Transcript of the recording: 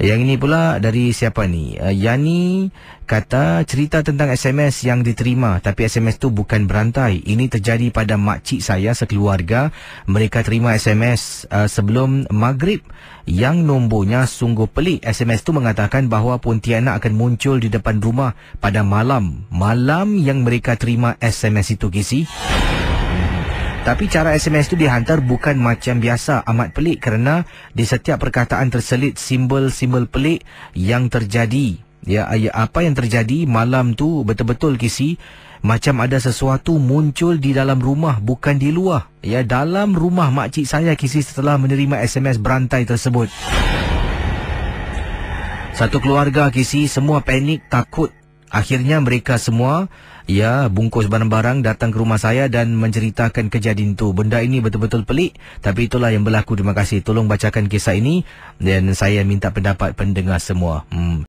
Yang ini pula dari siapa ni? Uh, Yani kata cerita tentang SMS yang diterima tapi SMS tu bukan berantai. Ini terjadi pada makcik saya sekeluarga. Mereka terima SMS uh, eh, sebelum maghrib yang nombornya sungguh pelik. SMS tu mengatakan bahawa Pontianak akan muncul di depan rumah pada malam. Malam yang mereka terima SMS itu, Gizi. Tapi cara SMS tu dihantar bukan macam biasa amat pelik kerana di setiap perkataan terselit simbol-simbol pelik yang terjadi. Ya, ya, apa yang terjadi malam tu betul-betul kisi macam ada sesuatu muncul di dalam rumah bukan di luar. Ya, dalam rumah makcik saya kisi setelah menerima SMS berantai tersebut. Satu keluarga kisi semua panik takut Akhirnya mereka semua ya bungkus barang-barang datang ke rumah saya dan menceritakan kejadian itu. Benda ini betul-betul pelik tapi itulah yang berlaku. Terima kasih. Tolong bacakan kisah ini dan saya minta pendapat pendengar semua. Hmm.